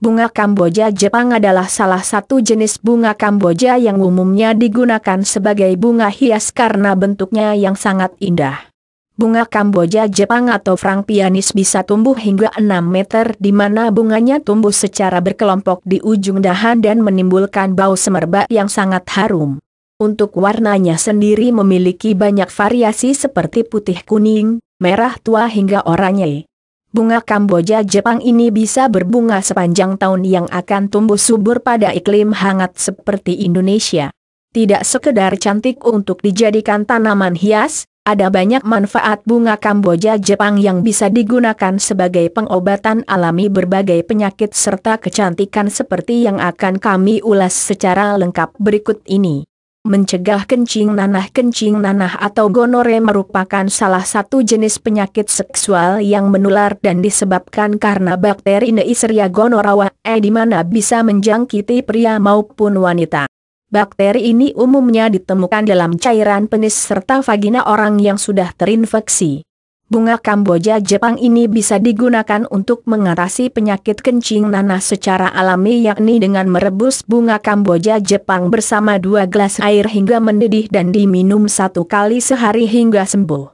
Bunga Kamboja Jepang adalah salah satu jenis bunga Kamboja yang umumnya digunakan sebagai bunga hias karena bentuknya yang sangat indah. Bunga Kamboja Jepang atau Frank Pianis bisa tumbuh hingga 6 meter di mana bunganya tumbuh secara berkelompok di ujung dahan dan menimbulkan bau semerbak yang sangat harum. Untuk warnanya sendiri memiliki banyak variasi seperti putih kuning, merah tua hingga oranye. Bunga Kamboja Jepang ini bisa berbunga sepanjang tahun yang akan tumbuh subur pada iklim hangat seperti Indonesia. Tidak sekedar cantik untuk dijadikan tanaman hias, ada banyak manfaat bunga Kamboja Jepang yang bisa digunakan sebagai pengobatan alami berbagai penyakit serta kecantikan seperti yang akan kami ulas secara lengkap berikut ini. Mencegah kencing nanah Kencing nanah atau gonore merupakan salah satu jenis penyakit seksual yang menular dan disebabkan karena bakteri Neisseria gonorawae eh, di mana bisa menjangkiti pria maupun wanita. Bakteri ini umumnya ditemukan dalam cairan penis serta vagina orang yang sudah terinfeksi bunga Kamboja Jepang ini bisa digunakan untuk mengatasi penyakit kencing nanah secara alami yakni dengan merebus bunga Kamboja Jepang bersama dua gelas air hingga mendidih dan diminum satu kali sehari hingga sembuh.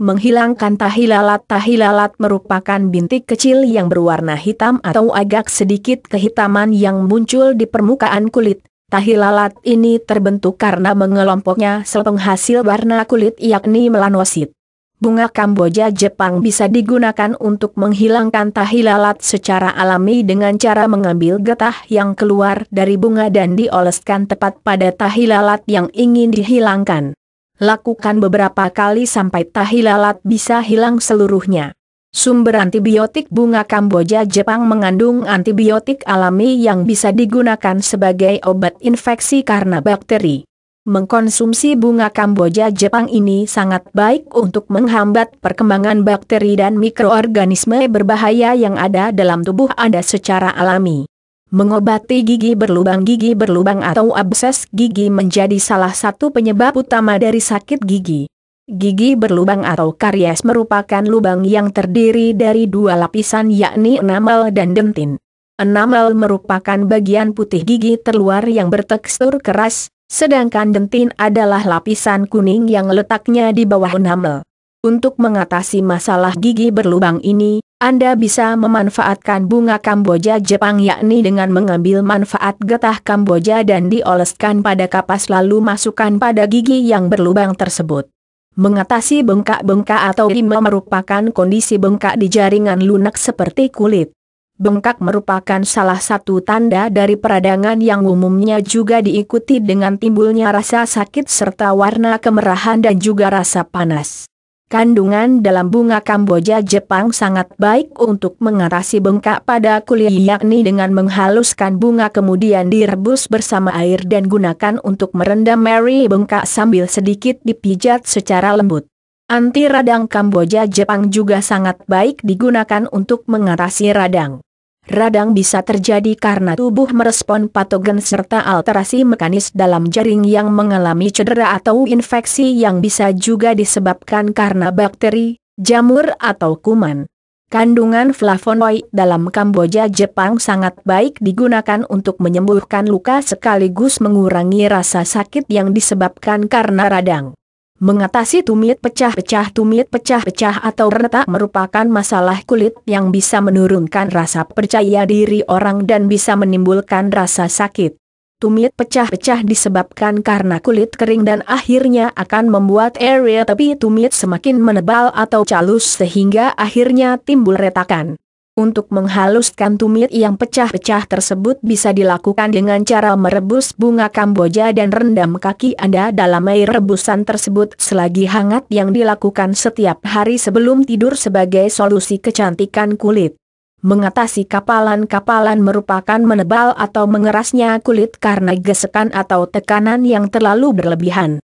Menghilangkan tahilalat Tahilalat merupakan bintik kecil yang berwarna hitam atau agak sedikit kehitaman yang muncul di permukaan kulit. Tahilalat ini terbentuk karena mengelompoknya sel penghasil warna kulit yakni melanosit bunga Kamboja Jepang bisa digunakan untuk menghilangkan tahi lalat secara alami dengan cara mengambil getah yang keluar dari bunga dan dioleskan tepat pada tahi lalat yang ingin dihilangkan. Lakukan beberapa kali sampai tahi lalat bisa hilang seluruhnya. Sumber antibiotik bunga Kamboja Jepang mengandung antibiotik alami yang bisa digunakan sebagai obat infeksi karena bakteri. Mengkonsumsi bunga Kamboja Jepang ini sangat baik untuk menghambat perkembangan bakteri dan mikroorganisme berbahaya yang ada dalam tubuh Anda secara alami. Mengobati gigi berlubang Gigi berlubang atau abses gigi menjadi salah satu penyebab utama dari sakit gigi. Gigi berlubang atau karies merupakan lubang yang terdiri dari dua lapisan yakni enamel dan dentin. Enamel merupakan bagian putih gigi terluar yang bertekstur keras, Sedangkan dentin adalah lapisan kuning yang letaknya di bawah enamel. Untuk mengatasi masalah gigi berlubang ini, Anda bisa memanfaatkan bunga Kamboja Jepang yakni dengan mengambil manfaat getah Kamboja dan dioleskan pada kapas lalu masukkan pada gigi yang berlubang tersebut. Mengatasi bengkak-bengkak atau rima merupakan kondisi bengkak di jaringan lunak seperti kulit bengkak merupakan salah satu tanda dari peradangan yang umumnya juga diikuti dengan timbulnya rasa sakit serta warna kemerahan dan juga rasa panas. Kandungan dalam bunga Kamboja Jepang sangat baik untuk mengatasi bengkak pada kulit yakni dengan menghaluskan bunga kemudian direbus bersama air dan gunakan untuk merendam Mary bengkak sambil sedikit dipijat secara lembut. Anti radang Kamboja Jepang juga sangat baik digunakan untuk mengatasi radang. Radang bisa terjadi karena tubuh merespon patogen serta alterasi mekanis dalam jaring yang mengalami cedera atau infeksi yang bisa juga disebabkan karena bakteri, jamur atau kuman. Kandungan flavonoid dalam Kamboja Jepang sangat baik digunakan untuk menyembuhkan luka sekaligus mengurangi rasa sakit yang disebabkan karena radang. Mengatasi tumit pecah-pecah tumit pecah-pecah atau retak merupakan masalah kulit yang bisa menurunkan rasa percaya diri orang dan bisa menimbulkan rasa sakit. Tumit pecah-pecah disebabkan karena kulit kering dan akhirnya akan membuat area tepi tumit semakin menebal atau calus sehingga akhirnya timbul retakan. Untuk menghaluskan tumit yang pecah-pecah tersebut bisa dilakukan dengan cara merebus bunga kamboja dan rendam kaki Anda dalam air rebusan tersebut selagi hangat yang dilakukan setiap hari sebelum tidur sebagai solusi kecantikan kulit. Mengatasi kapalan-kapalan merupakan menebal atau mengerasnya kulit karena gesekan atau tekanan yang terlalu berlebihan.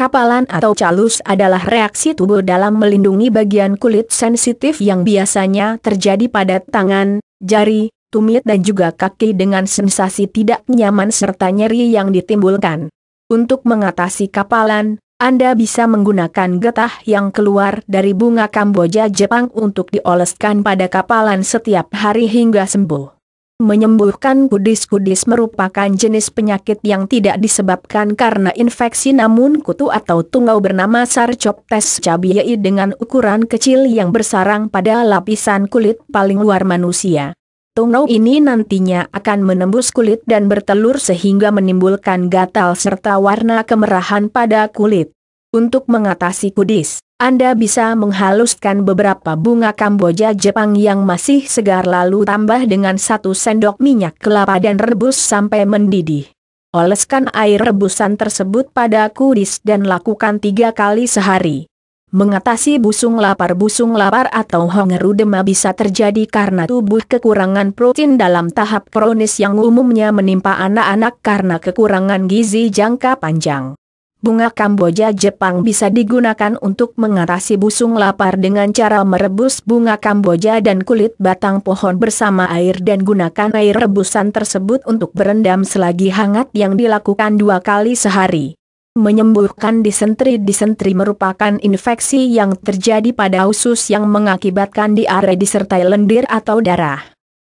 Kapalan atau calus adalah reaksi tubuh dalam melindungi bagian kulit sensitif yang biasanya terjadi pada tangan, jari, tumit dan juga kaki dengan sensasi tidak nyaman serta nyeri yang ditimbulkan. Untuk mengatasi kapalan, Anda bisa menggunakan getah yang keluar dari bunga kamboja Jepang untuk dioleskan pada kapalan setiap hari hingga sembuh. Menyembuhkan kudis-kudis merupakan jenis penyakit yang tidak disebabkan karena infeksi namun kutu atau tungau bernama Sarcoptes cabiai dengan ukuran kecil yang bersarang pada lapisan kulit paling luar manusia. Tungau ini nantinya akan menembus kulit dan bertelur sehingga menimbulkan gatal serta warna kemerahan pada kulit. Untuk mengatasi kudis, anda bisa menghaluskan beberapa bunga kamboja Jepang yang masih segar lalu tambah dengan satu sendok minyak kelapa dan rebus sampai mendidih. Oleskan air rebusan tersebut pada kudis dan lakukan tiga kali sehari. Mengatasi busung lapar Busung lapar atau hongerudema bisa terjadi karena tubuh kekurangan protein dalam tahap kronis yang umumnya menimpa anak-anak karena kekurangan gizi jangka panjang bunga Kamboja Jepang bisa digunakan untuk mengatasi busung lapar dengan cara merebus bunga Kamboja dan kulit batang pohon bersama air dan gunakan air rebusan tersebut untuk berendam selagi hangat yang dilakukan dua kali sehari. Menyembuhkan disentri-disentri merupakan infeksi yang terjadi pada usus yang mengakibatkan diare disertai lendir atau darah.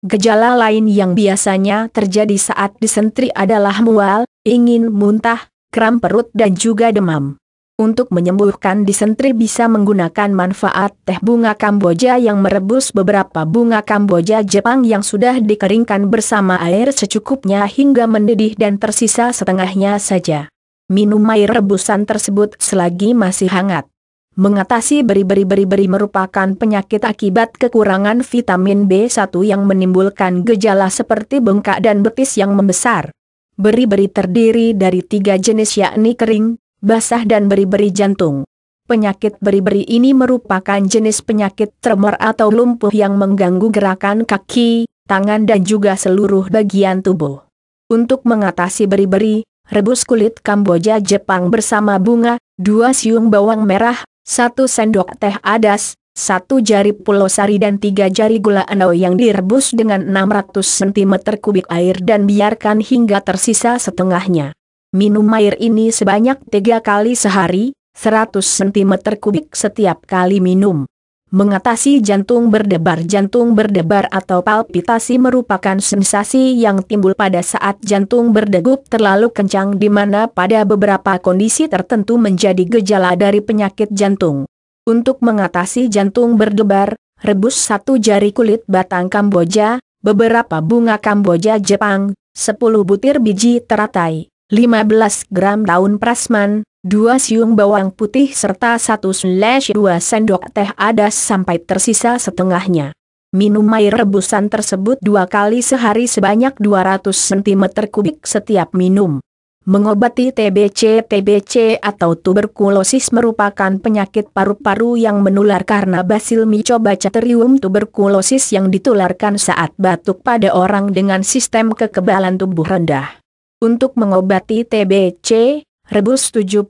Gejala lain yang biasanya terjadi saat disentri adalah mual, ingin muntah, kram perut dan juga demam. Untuk menyembuhkan disentri bisa menggunakan manfaat teh bunga kamboja yang merebus beberapa bunga kamboja Jepang yang sudah dikeringkan bersama air secukupnya hingga mendidih dan tersisa setengahnya saja. Minum air rebusan tersebut selagi masih hangat. Mengatasi beri-beri-beri-beri merupakan penyakit akibat kekurangan vitamin B1 yang menimbulkan gejala seperti bengkak dan betis yang membesar. Beri-beri terdiri dari tiga jenis yakni kering, basah dan beri-beri jantung. Penyakit beri-beri ini merupakan jenis penyakit tremor atau lumpuh yang mengganggu gerakan kaki, tangan dan juga seluruh bagian tubuh. Untuk mengatasi beri-beri, rebus kulit kamboja Jepang bersama bunga, dua siung bawang merah, satu sendok teh adas, satu jari pulau sari dan tiga jari gula anau yang direbus dengan 600 cm kubik air dan biarkan hingga tersisa setengahnya. Minum air ini sebanyak tiga kali sehari, 100 cm kubik setiap kali minum. Mengatasi jantung berdebar Jantung berdebar atau palpitasi merupakan sensasi yang timbul pada saat jantung berdegup terlalu kencang di mana pada beberapa kondisi tertentu menjadi gejala dari penyakit jantung. Untuk mengatasi jantung berdebar, rebus satu jari kulit batang kamboja, beberapa bunga kamboja Jepang, 10 butir biji teratai, 15 gram daun prasman, 2 siung bawang putih serta 1-2 sendok teh adas sampai tersisa setengahnya. Minum air rebusan tersebut dua kali sehari sebanyak 200 cm kubik setiap minum. Mengobati TBC TBC atau tuberkulosis merupakan penyakit paru-paru yang menular karena basil mycobacterium tuberkulosis yang ditularkan saat batuk pada orang dengan sistem kekebalan tubuh rendah. Untuk mengobati TBC, rebus 75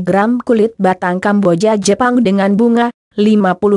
gram kulit batang kamboja Jepang dengan bunga, 50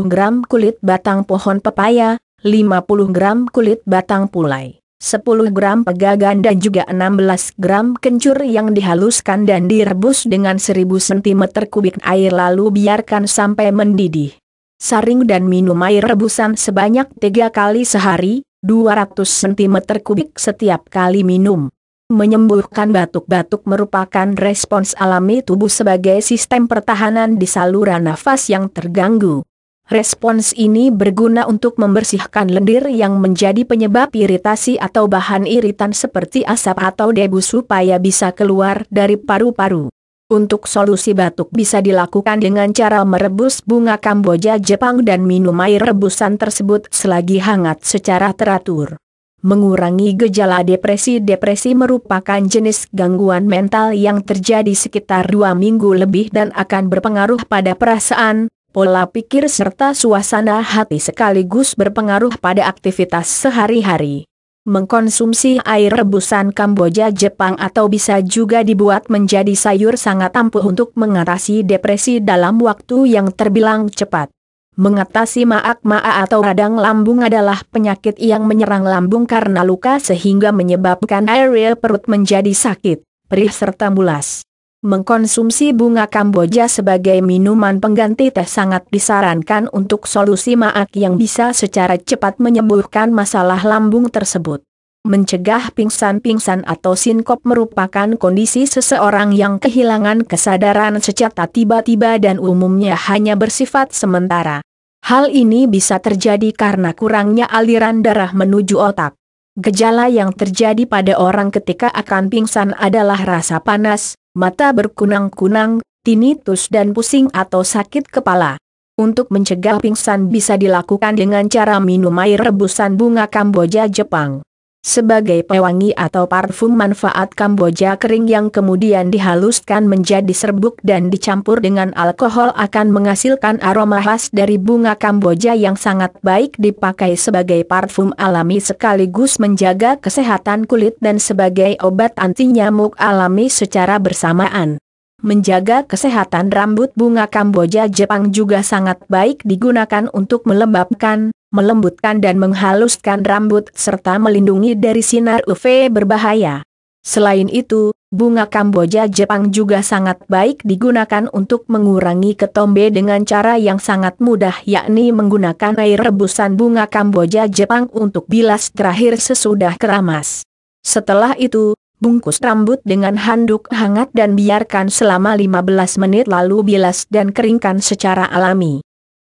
gram kulit batang pohon pepaya, 50 gram kulit batang pulai. 10 gram pegagan dan juga 16 gram kencur yang dihaluskan dan direbus dengan 1000 cm kubik air lalu biarkan sampai mendidih. Saring dan minum air rebusan sebanyak 3 kali sehari, 200 cm kubik setiap kali minum. Menyembuhkan batuk-batuk merupakan respons alami tubuh sebagai sistem pertahanan di saluran nafas yang terganggu. Respons ini berguna untuk membersihkan lendir yang menjadi penyebab iritasi atau bahan iritan seperti asap atau debu supaya bisa keluar dari paru-paru. Untuk solusi batuk bisa dilakukan dengan cara merebus bunga kamboja Jepang dan minum air rebusan tersebut selagi hangat secara teratur. Mengurangi gejala depresi Depresi merupakan jenis gangguan mental yang terjadi sekitar dua minggu lebih dan akan berpengaruh pada perasaan, pola pikir serta suasana hati sekaligus berpengaruh pada aktivitas sehari-hari. Mengkonsumsi air rebusan Kamboja Jepang atau bisa juga dibuat menjadi sayur sangat ampuh untuk mengatasi depresi dalam waktu yang terbilang cepat. Mengatasi maak-maa atau radang lambung adalah penyakit yang menyerang lambung karena luka sehingga menyebabkan area perut menjadi sakit, perih serta mulas. Mengkonsumsi bunga Kamboja sebagai minuman pengganti teh sangat disarankan untuk solusi maak yang bisa secara cepat menyembuhkan masalah lambung tersebut. Mencegah pingsan-pingsan atau sinkop merupakan kondisi seseorang yang kehilangan kesadaran secara tiba-tiba dan umumnya hanya bersifat sementara. Hal ini bisa terjadi karena kurangnya aliran darah menuju otak. Gejala yang terjadi pada orang ketika akan pingsan adalah rasa panas, mata berkunang-kunang, tinnitus dan pusing atau sakit kepala. Untuk mencegah pingsan bisa dilakukan dengan cara minum air rebusan bunga Kamboja Jepang. Sebagai pewangi atau parfum manfaat Kamboja kering yang kemudian dihaluskan menjadi serbuk dan dicampur dengan alkohol akan menghasilkan aroma khas dari bunga Kamboja yang sangat baik dipakai sebagai parfum alami sekaligus menjaga kesehatan kulit dan sebagai obat anti nyamuk alami secara bersamaan. Menjaga kesehatan rambut bunga Kamboja Jepang juga sangat baik digunakan untuk melembabkan, melembutkan dan menghaluskan rambut serta melindungi dari sinar UV berbahaya. Selain itu, bunga Kamboja Jepang juga sangat baik digunakan untuk mengurangi ketombe dengan cara yang sangat mudah yakni menggunakan air rebusan bunga Kamboja Jepang untuk bilas terakhir sesudah keramas. Setelah itu, bungkus rambut dengan handuk hangat dan biarkan selama 15 menit lalu bilas dan keringkan secara alami.